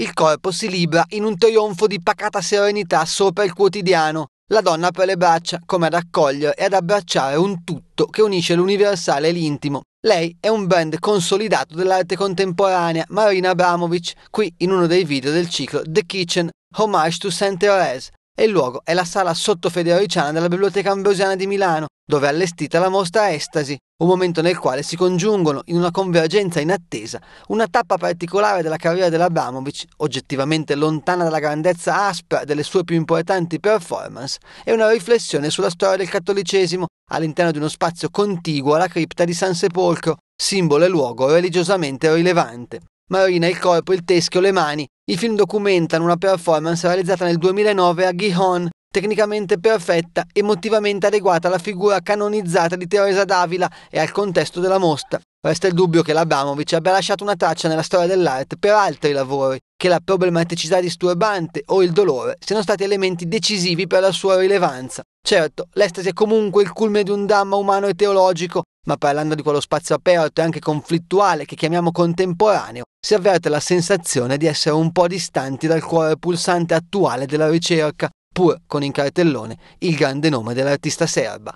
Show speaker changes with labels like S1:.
S1: Il corpo si libra in un trionfo di pacata serenità sopra il quotidiano, la donna per le braccia, come ad accogliere e ad abbracciare un tutto che unisce l'universale e l'intimo. Lei è un brand consolidato dell'arte contemporanea, Marina Abramovic, qui in uno dei video del ciclo The Kitchen, Homage to Saint Therese, e il luogo è la sala sotto Federiciana della Biblioteca Ambrosiana di Milano, dove è allestita la mostra Estasi, un momento nel quale si congiungono in una convergenza inattesa una tappa particolare della carriera dell'Abramovic, oggettivamente lontana dalla grandezza aspra delle sue più importanti performance, e una riflessione sulla storia del cattolicesimo all'interno di uno spazio contiguo alla cripta di San Sepolcro, simbolo e luogo religiosamente rilevante. Marina, il corpo, il teschio, le mani. I film documentano una performance realizzata nel 2009 a Gihon, tecnicamente perfetta, emotivamente adeguata alla figura canonizzata di Teresa d'Avila e al contesto della mostra. Resta il dubbio che l'Abramovic abbia lasciato una traccia nella storia dell'arte per altri lavori, che la problematicità disturbante o il dolore siano stati elementi decisivi per la sua rilevanza. Certo, l'estasi è comunque il culmine di un dramma umano e teologico, ma parlando di quello spazio aperto e anche conflittuale che chiamiamo contemporaneo, si avverte la sensazione di essere un po' distanti dal cuore pulsante attuale della ricerca, pur con in cartellone il grande nome dell'artista serba.